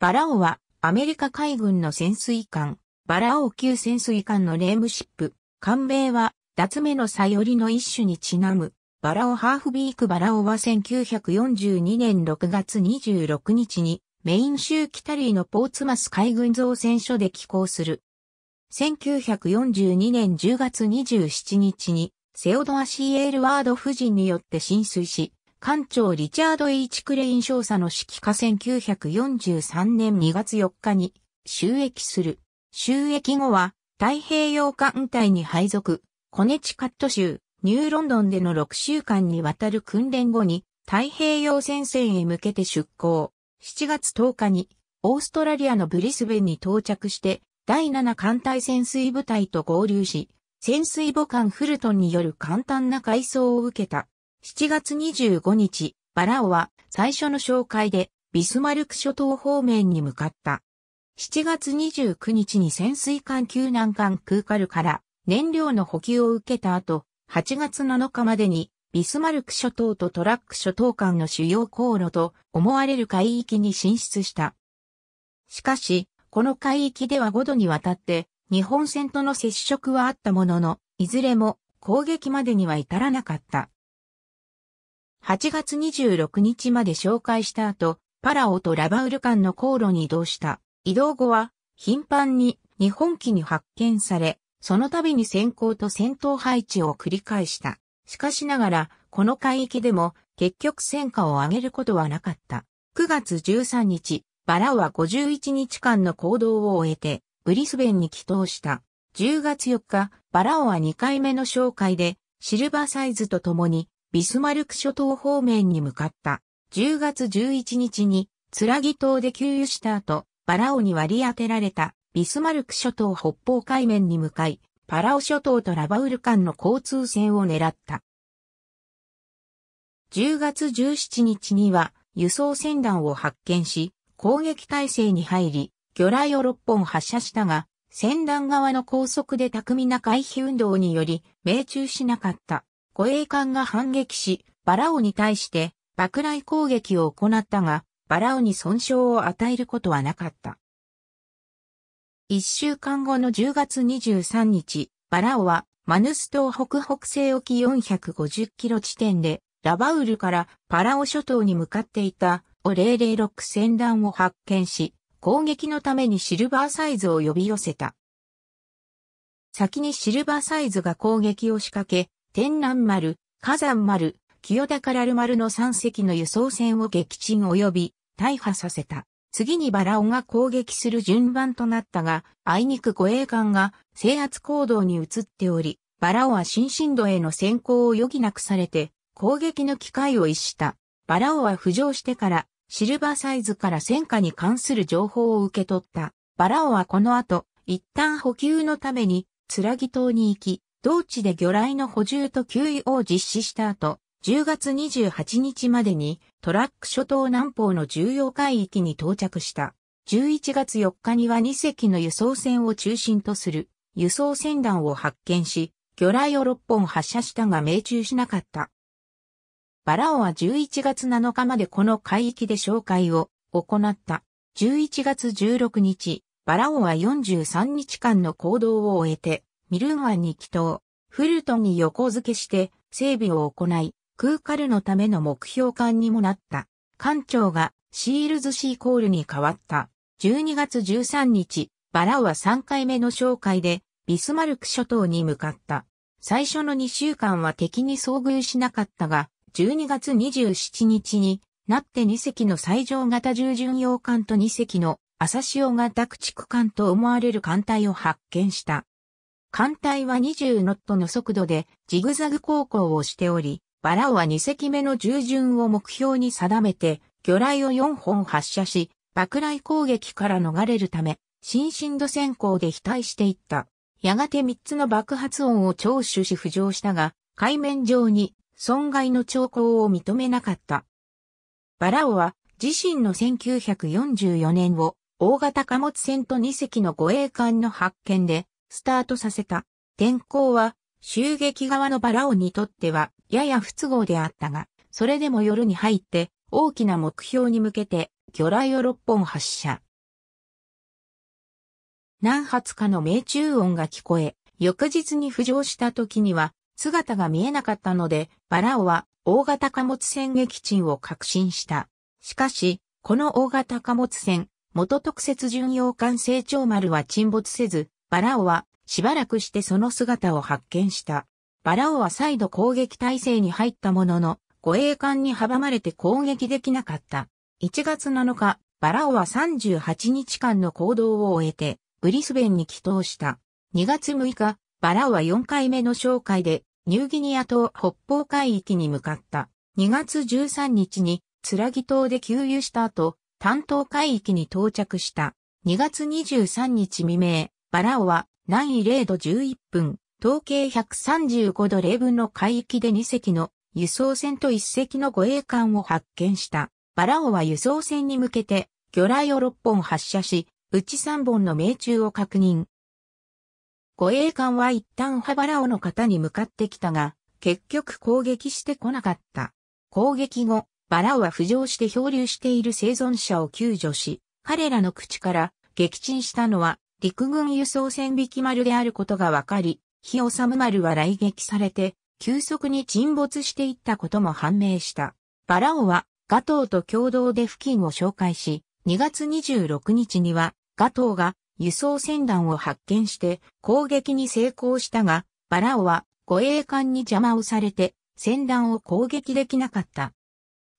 バラオは、アメリカ海軍の潜水艦、バラオ級潜水艦のレームシップ、艦名は、脱目のさよりの一種にちなむ、バラオハーフビークバラオは1942年6月26日に、メイン州キタリーのポーツマス海軍造船所で寄港する。1942年10月27日に、セオドア・シー・エールワード夫人によって浸水し、艦長リチャード・イーチクレイン少佐の指揮下1943年2月4日に収益する。収益後は太平洋艦隊に配属、コネチカット州、ニューロンドンでの6週間にわたる訓練後に太平洋戦線へ向けて出港。7月10日にオーストラリアのブリスベンに到着して第7艦隊潜水部隊と合流し、潜水母艦フルトンによる簡単な改装を受けた。7月25日、バラオは最初の紹介でビスマルク諸島方面に向かった。7月29日に潜水艦救難艦クーカルから燃料の補給を受けた後、8月7日までにビスマルク諸島とトラック諸島間の主要航路と思われる海域に進出した。しかし、この海域では5度にわたって日本船との接触はあったものの、いずれも攻撃までには至らなかった。8月26日まで紹介した後、パラオとラバウル間の航路に移動した。移動後は、頻繁に日本機に発見され、その度に先行と戦闘配置を繰り返した。しかしながら、この海域でも結局戦果を上げることはなかった。9月13日、バラオは51日間の行動を終えて、ブリスベンに帰投した。10月4日、バラオは2回目の紹介で、シルバーサイズと共にビスマルク諸島方面に向かった。10月11日に、ツラギ島で給油した後、バラオに割り当てられた、ビスマルク諸島北方海面に向かい、パラオ諸島とラバウル間の交通線を狙った。10月17日には、輸送船団を発見し、攻撃態勢に入り、魚雷を6本発射したが、船団側の高速で巧みな回避運動により、命中しなかった。護衛艦が反撃し、バラオに対して爆雷攻撃を行ったが、バラオに損傷を与えることはなかった。一週間後の10月23日、バラオはマヌス島北北西沖450キロ地点で、ラバウルからパラオ諸島に向かっていたオ006戦乱を発見し、攻撃のためにシルバーサイズを呼び寄せた。先にシルバーサイズが攻撃を仕掛け、天南丸、火山丸、清からる丸の3隻の輸送船を撃沈及び大破させた。次にバラオが攻撃する順番となったが、あいにく護衛艦が制圧行動に移っており、バラオは新進度への先行を余儀なくされて、攻撃の機会を逸した。バラオは浮上してから、シルバーサイズから戦火に関する情報を受け取った。バラオはこの後、一旦補給のために、つらぎ島に行き、同地で魚雷の補充と給油を実施した後、10月28日までにトラック諸島南方の重要海域に到着した。11月4日には2隻の輸送船を中心とする輸送船団を発見し、魚雷を6本発射したが命中しなかった。バラオは11月7日までこの海域で紹介を行った。11月16日、バラオは43日間の行動を終えて、ミルン湾に帰島、フルトンに横付けして整備を行い、空カルのための目標艦にもなった。艦長がシールズシーコールに変わった。12月13日、バラは3回目の紹介で、ビスマルク諸島に向かった。最初の2週間は敵に遭遇しなかったが、12月27日になって2隻の最上型従巡洋艦と2隻の朝潮型駆逐艦と思われる艦隊を発見した。艦隊は20ノットの速度でジグザグ航行をしており、バラオは2隻目の従順を目標に定めて、魚雷を4本発射し、爆雷攻撃から逃れるため、新進度先行で飛退していった。やがて3つの爆発音を聴取し浮上したが、海面上に損害の兆候を認めなかった。バラオは自身の1944年を大型貨物船と2隻の護衛艦の発見でスタートさせた。天候は、襲撃側のバラオにとっては、やや不都合であったが、それでも夜に入って、大きな目標に向けて、魚雷を6本発射。何発かの命中音が聞こえ、翌日に浮上した時には、姿が見えなかったので、バラオは大型貨物船撃沈を確信した。しかし、この大型貨物船、元特設巡洋艦成長丸は沈没せず、バラオはしばらくしてその姿を発見した。バラオは再度攻撃態勢に入ったものの、護衛艦に阻まれて攻撃できなかった。1月7日、バラオは38日間の行動を終えて、ブリスベンに帰投した。2月6日、バラオは4回目の紹介で、ニューギニア島北方海域に向かった。2月13日に、ツラギ島で給油した後、担当海域に到着した。2月23日未明、バラオは南緯0度11分、統計135度0分の海域で2隻の輸送船と1隻の護衛艦を発見した。バラオは輸送船に向けて魚雷を6本発射し、うち3本の命中を確認。護衛艦は一旦ハバラオの方に向かってきたが、結局攻撃してこなかった。攻撃後、バラオは浮上して漂流している生存者を救助し、彼らの口から撃沈したのは陸軍輸送船引き丸であることがわかり、日治丸は来撃されて、急速に沈没していったことも判明した。バラオは、ガトーと共同で付近を紹介し、2月26日には、ガトーが輸送船団を発見して攻撃に成功したが、バラオは護衛艦に邪魔をされて、船団を攻撃できなかった。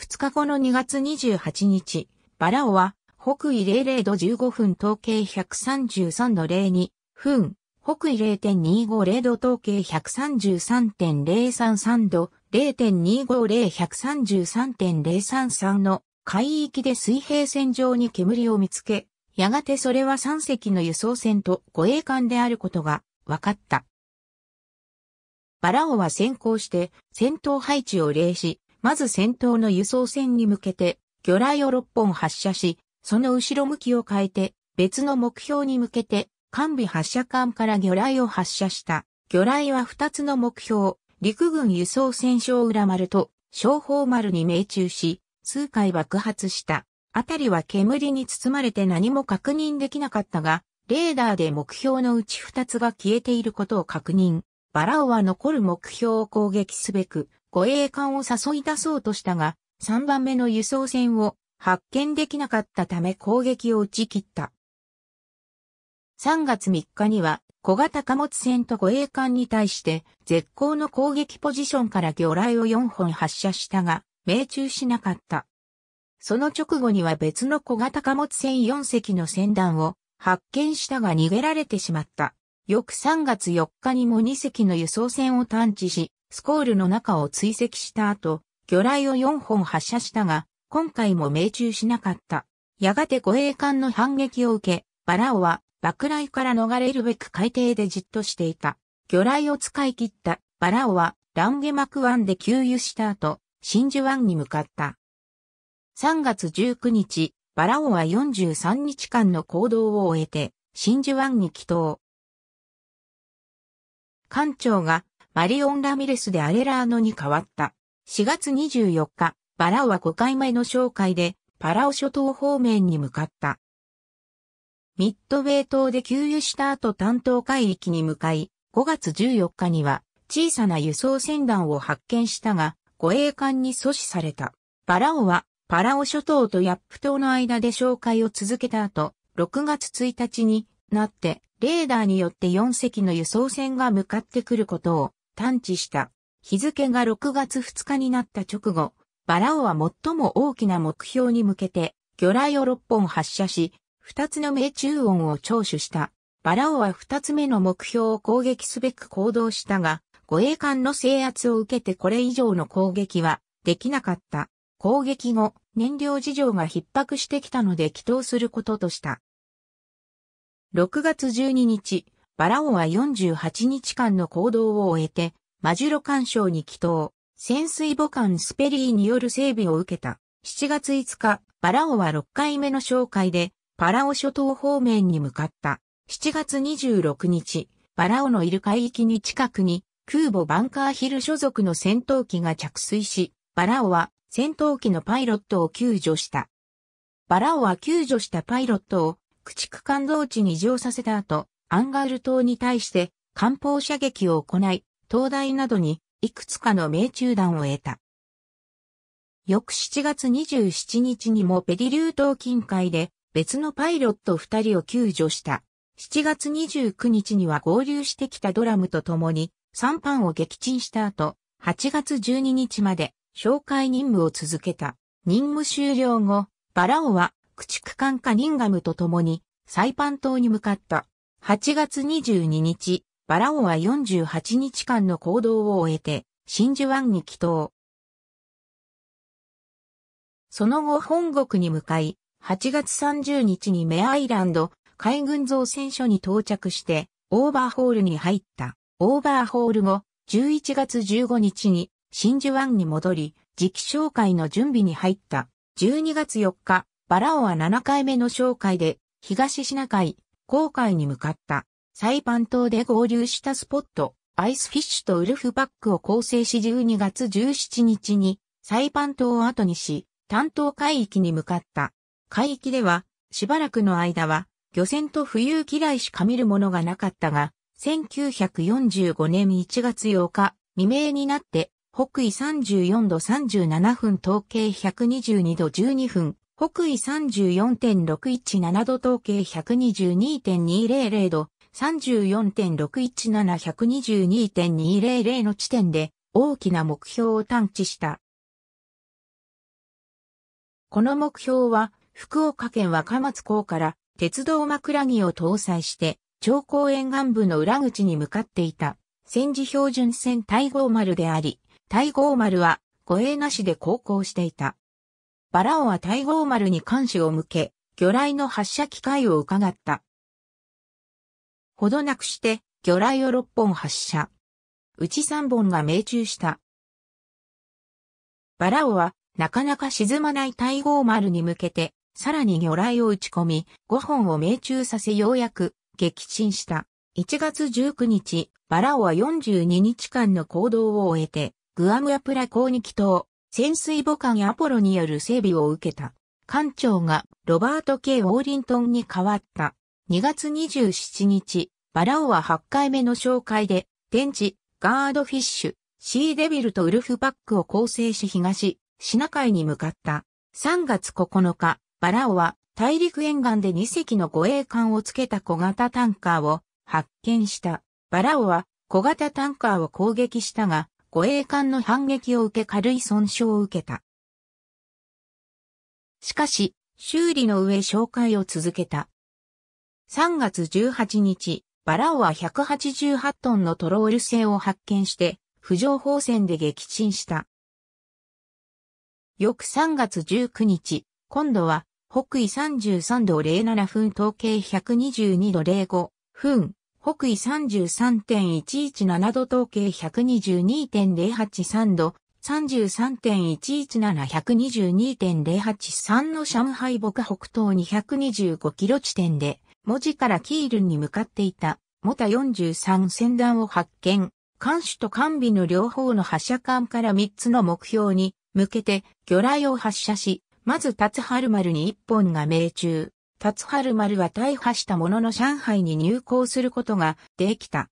2日後の2月28日、バラオは北緯00度15分統計133度02分、北緯0.250度統計133.033度、0.250133.033の海域で水平線上に煙を見つけ、やがてそれは3隻の輸送船と護衛艦であることが分かった。バラオは先行して戦闘配置を例し、まず戦闘の輸送船に向けて魚雷を6本発射し、その後ろ向きを変えて、別の目標に向けて、艦尾発射艦から魚雷を発射した。魚雷は2つの目標、陸軍輸送戦勝浦丸と小砲丸に命中し、数回爆発した。あたりは煙に包まれて何も確認できなかったが、レーダーで目標のうち2つが消えていることを確認。バラオは残る目標を攻撃すべく、護衛艦を誘い出そうとしたが、3番目の輸送船を発見できなかったため攻撃を打ち切った。3月3日には小型貨物船と護衛艦に対して絶好の攻撃ポジションから魚雷を4本発射したが命中しなかった。その直後には別の小型貨物船4隻の船団を発見したが逃げられてしまった。翌3月4日にも2隻の輸送船を探知し、スコールの中を追跡した後、魚雷を4本発射したが、今回も命中しなかった。やがて護衛艦の反撃を受け、バラオは爆雷から逃れるべく海底でじっとしていた。魚雷を使い切ったバラオはランゲマク湾で給油した後、真珠湾に向かった。3月19日、バラオは43日間の行動を終えて、真珠湾に帰島。艦長がマリオン・ラミレスでアレラーノに変わった。4月24日、バラオは5回目の紹介で、パラオ諸島方面に向かった。ミッドウェイ島で給油した後担当海域に向かい、5月14日には小さな輸送船団を発見したが、護衛艦に阻止された。バラオはパラオ諸島とヤップ島の間で紹介を続けた後、6月1日になって、レーダーによって4隻の輸送船が向かってくることを探知した。日付が6月2日になった直後、バラオは最も大きな目標に向けて、魚雷を6本発射し、2つの命中音を聴取した。バラオは2つ目の目標を攻撃すべく行動したが、護衛艦の制圧を受けてこれ以上の攻撃はできなかった。攻撃後、燃料事情が逼迫してきたので祈祷することとした。6月12日、バラオは48日間の行動を終えて、マジュロ干渉に祈祷。潜水母艦スペリーによる整備を受けた。7月5日、パラオは6回目の紹介で、パラオ諸島方面に向かった。7月26日、パラオのいる海域に近くに、空母バンカーヒル所属の戦闘機が着水し、パラオは戦闘機のパイロットを救助した。パラオは救助したパイロットを駆逐艦同地に移乗させた後、アンガール島に対して艦砲射撃を行い、灯台などにいくつかの命中弾を得た。翌7月27日にもペリリュー島近海で別のパイロット2人を救助した。7月29日には合流してきたドラムと共に3班を撃沈した後、8月12日まで紹介任務を続けた。任務終了後、バラオは駆逐艦カニンガムと共にサイパン島に向かった。8月22日、バラオは48日間の行動を終えて、真珠湾に帰島。その後本国に向かい、8月30日にメアイランド海軍造船所に到着して、オーバーホールに入った。オーバーホール後、11月15日に真珠湾に戻り、時期紹介の準備に入った。12月4日、バラオは7回目の紹介で、東シナ海、航海に向かった。サイパン島で合流したスポット、アイスフィッシュとウルフバックを構成し12月17日にサイパン島を後にし、担当海域に向かった。海域では、しばらくの間は、漁船と浮遊機雷しか見るものがなかったが、1945年1月8日、未明になって、北緯34度37分統計122度12分、北緯34.617度統計122.200度、34.617122.200の地点で大きな目標を探知した。この目標は福岡県若松港から鉄道枕木を搭載して長江沿岸部の裏口に向かっていた戦時標準船対号丸であり、対号丸は護衛なしで航行していた。バラオは対号丸に監視を向け、魚雷の発射機会を伺った。ほどなくして、魚雷を6本発射。うち3本が命中した。バラオは、なかなか沈まない大号丸に向けて、さらに魚雷を打ち込み、5本を命中させようやく、撃沈した。1月19日、バラオは42日間の行動を終えて、グアムアプラ港に島、潜水母艦アポロによる整備を受けた。艦長がロバート・ K・ ウォーリントンに変わった。2月27日、バラオは8回目の紹介で、天地、ガードフィッシュ、シーデビルとウルフパックを構成し東、シナ海に向かった。3月9日、バラオは大陸沿岸で2隻の護衛艦をつけた小型タンカーを発見した。バラオは小型タンカーを攻撃したが、護衛艦の反撃を受け軽い損傷を受けた。しかし、修理の上紹介を続けた。3月18日、バラオは188トンのトロール船を発見して、浮上砲戦で撃沈した。翌3月19日、今度は北緯33度07分統計122度05分、北緯33.117度統計122.083度、33.117122.083の上海北北東225キロ地点で、文字からキールに向かっていた、モタ43船団を発見。艦首と艦尾の両方の発射艦から3つの目標に向けて魚雷を発射し、まず達春丸に1本が命中。達春丸は大破したものの上海に入港することができた。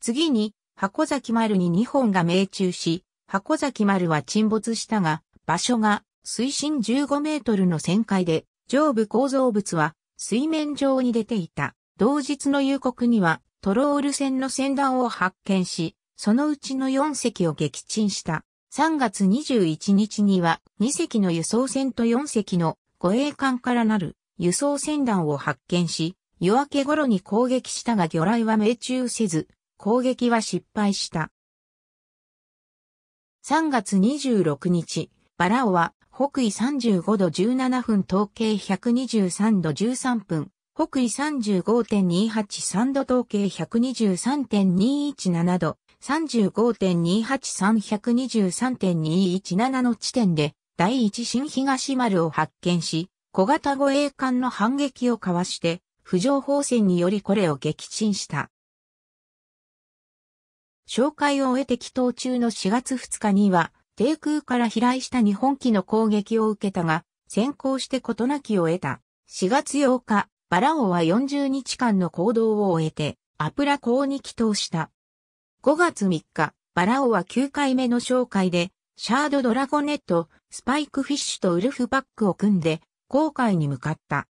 次に、箱崎丸に2本が命中し、箱崎丸は沈没したが、場所が水深15メートルの旋回で、上部構造物は水面上に出ていた。同日の夕刻にはトロール船の船団を発見し、そのうちの4隻を撃沈した。3月21日には2隻の輸送船と4隻の護衛艦からなる輸送船団を発見し、夜明け頃に攻撃したが魚雷は命中せず、攻撃は失敗した。3月26日、バラオは北緯35度17分統計123度13分、北緯35.283度統計123.217度、35.283123.217の地点で、第一新東丸を発見し、小型護衛艦の反撃をかわして、浮上砲戦によりこれを撃沈した。紹介を終えて祈祷中の4月2日には、低空から飛来した日本機の攻撃を受けたが、先行して事なきを得た。4月8日、バラオは40日間の行動を終えて、アプラ港に帰投した。5月3日、バラオは9回目の紹介で、シャードドラゴネット、スパイクフィッシュとウルフバックを組んで、航海に向かった。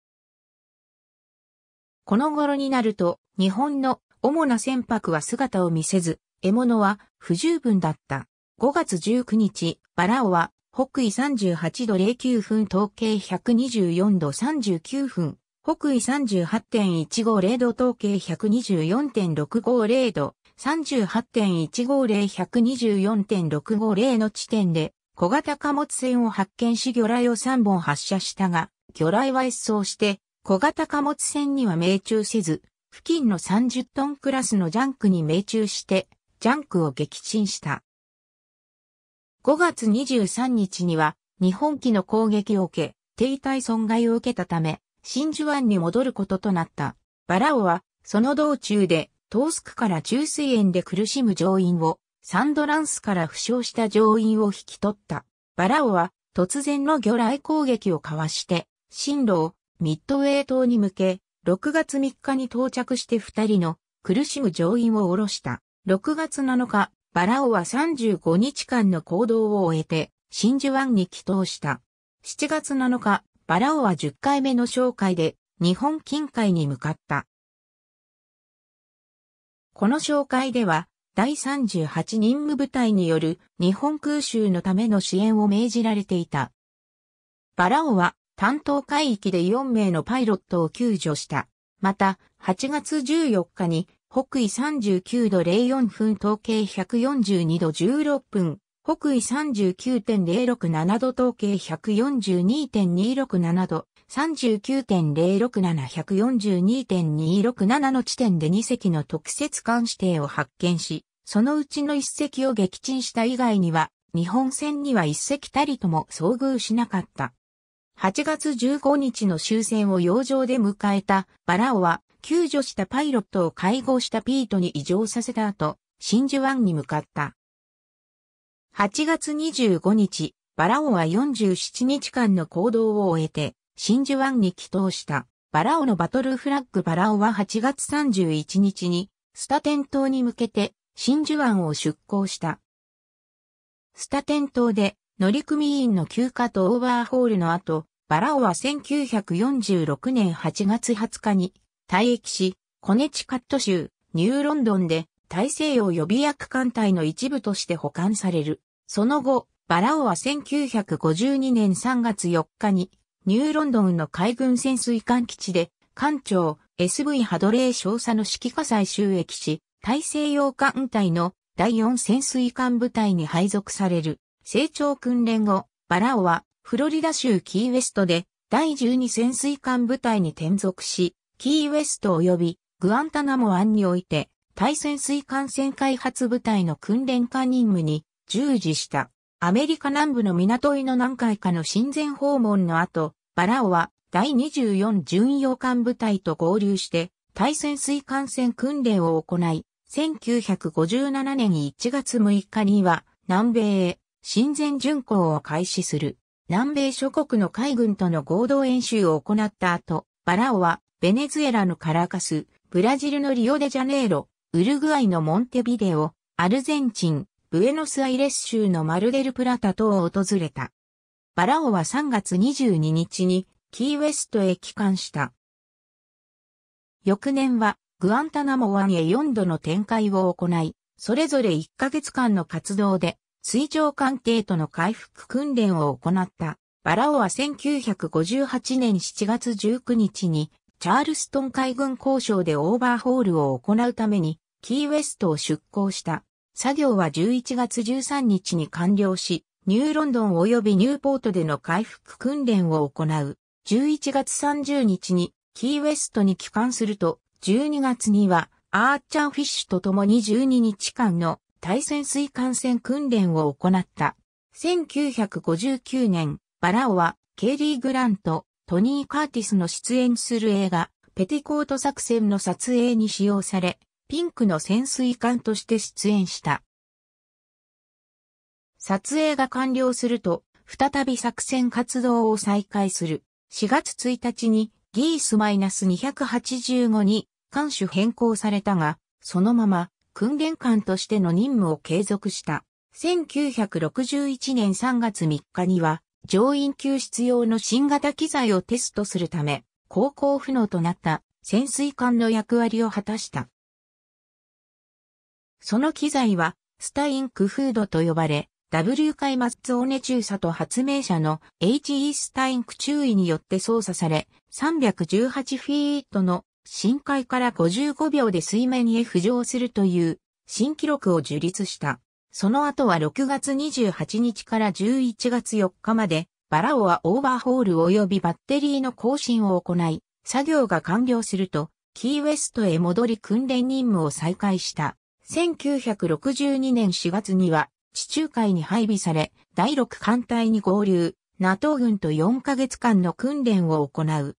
この頃になると、日本の主な船舶は姿を見せず、獲物は不十分だった。5月19日、バラオは、北緯38度09分、統計124度39分、北緯38.150度、統計124.650度、38.150124.650の地点で、小型貨物船を発見し魚雷を3本発射したが、魚雷は一掃して、小型貨物船には命中せず、付近の30トンクラスのジャンクに命中して、ジャンクを撃沈した。5月23日には日本機の攻撃を受け、停滞損害を受けたため、真珠湾に戻ることとなった。バラオは、その道中で、トースクから中水炎で苦しむ乗員を、サンドランスから負傷した乗員を引き取った。バラオは、突然の魚雷攻撃をかわして、進路をミッドウェー島に向け、6月3日に到着して2人の苦しむ乗員を降ろした。6月7日、バラオは35日間の行動を終えて、真珠湾に帰投した。7月7日、バラオは10回目の紹介で、日本近海に向かった。この紹介では、第38任務部隊による日本空襲のための支援を命じられていた。バラオは担当海域で4名のパイロットを救助した。また、8月14日に北緯39度04分、統計142度16分、北緯39.067度、統計142.267度、39.067142.267の地点で2隻の特設艦指定を発見し、そのうちの1隻を撃沈した以外には、日本船には1隻たりとも遭遇しなかった。8月15日の終戦を洋上で迎えたバラオは救助したパイロットを介護したピートに異常させた後、真珠湾に向かった。8月25日、バラオは47日間の行動を終えて、真珠湾に帰投した。バラオのバトルフラッグバラオは8月31日に、スタテン島に向けて、真珠湾を出港した。スタテン島で、乗組員の休暇とオーバーホールの後、バラオは1946年8月20日に、退役し、コネチカット州、ニューロンドンで大西洋予備役艦隊の一部として保管される。その後、バラオは1952年3月4日に、ニューロンドンの海軍潜水艦基地で、艦長 SV ハドレー少佐の指揮下災収益し、大西洋艦隊の第4潜水艦部隊に配属される。成長訓練後、バラオはフロリダ州キーウェストで第12潜水艦部隊に転属し、キーウェスト及びグアンタナモ湾において、対潜水艦船開発部隊の訓練艦任務に従事した。アメリカ南部の港井の何回かの親善訪問の後、バラオは第24巡洋艦部隊と合流して、対潜水艦船訓練を行い、1957年1月6日には南米へ親善巡航を開始する。南米諸国の海軍との合同演習を行った後、バラオはベネズエラのカラカス、ブラジルのリオデジャネイロ、ウルグアイのモンテビデオ、アルゼンチン、ブエノスアイレス州のマルデルプラタ等を訪れた。バラオは3月22日にキーウェストへ帰還した。翌年はグアンタナモ湾へ4度の展開を行い、それぞれ1ヶ月間の活動で水上艦艇との回復訓練を行った。バラオは1958年7月19日にチャールストン海軍交渉でオーバーホールを行うために、キーウェストを出港した。作業は11月13日に完了し、ニューロンドン及びニューポートでの回復訓練を行う。11月30日にキーウェストに帰還すると、12月にはアーチャーフィッシュと共に12日間の対潜水艦船訓練を行った。1959年、バラオはケーリー・グラント、トニー・カーティスの出演する映画、ペティコート作戦の撮影に使用され、ピンクの潜水艦として出演した。撮影が完了すると、再び作戦活動を再開する。4月1日にギース -285 に艦種変更されたが、そのまま訓練艦としての任務を継続した。1961年3月3日には乗員救出用の新型機材をテストするため、航行不能となった潜水艦の役割を果たした。その機材は、スタインクフードと呼ばれ、W 海マッツオネ中佐と発明者の H.E. スタインク注意によって操作され、318フィートの深海から55秒で水面へ浮上するという新記録を樹立した。その後は6月28日から11月4日まで、バラオはオーバーホール及びバッテリーの更新を行い、作業が完了すると、キーウェストへ戻り訓練任務を再開した。1962年4月には、地中海に配備され、第6艦隊に合流、NATO 軍と4ヶ月間の訓練を行う。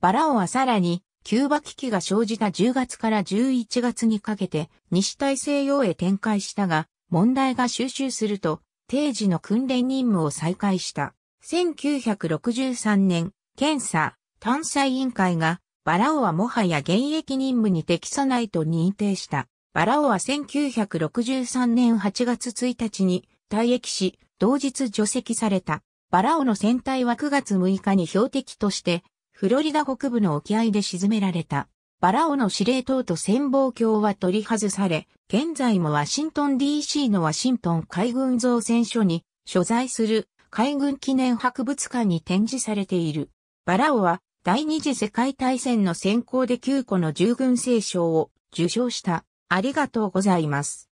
バラオはさらに、キューバ危機が生じた10月から11月にかけて、西大西洋へ展開したが、問題が収集すると、定時の訓練任務を再開した。1963年、検査、探査委員会が、バラオはもはや現役任務に適さないと認定した。バラオは1963年8月1日に退役し、同日除籍された。バラオの船体は9月6日に標的として、フロリダ北部の沖合で沈められた。バラオの司令塔と潜望鏡は取り外され、現在もワシントン DC のワシントン海軍造船所に所在する海軍記念博物館に展示されている。バラオは第二次世界大戦の先行で9個の従軍聖賞を受賞した。ありがとうございます。